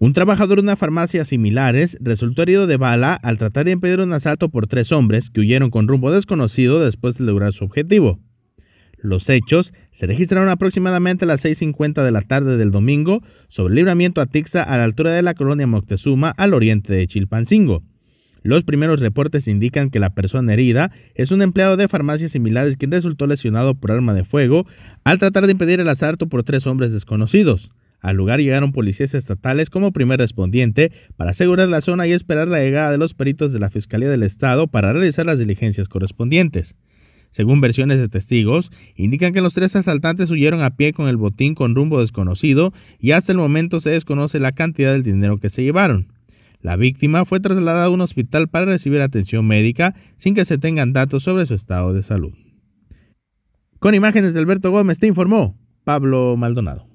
Un trabajador de una farmacia similares resultó herido de bala al tratar de impedir un asalto por tres hombres que huyeron con rumbo desconocido después de lograr su objetivo. Los hechos se registraron aproximadamente a las 6.50 de la tarde del domingo sobre el libramiento a Tixa a la altura de la colonia Moctezuma al oriente de Chilpancingo. Los primeros reportes indican que la persona herida es un empleado de farmacias similares quien resultó lesionado por arma de fuego al tratar de impedir el asalto por tres hombres desconocidos. Al lugar llegaron policías estatales como primer respondiente para asegurar la zona y esperar la llegada de los peritos de la Fiscalía del Estado para realizar las diligencias correspondientes. Según versiones de testigos, indican que los tres asaltantes huyeron a pie con el botín con rumbo desconocido y hasta el momento se desconoce la cantidad del dinero que se llevaron. La víctima fue trasladada a un hospital para recibir atención médica sin que se tengan datos sobre su estado de salud. Con imágenes de Alberto Gómez te informó Pablo Maldonado.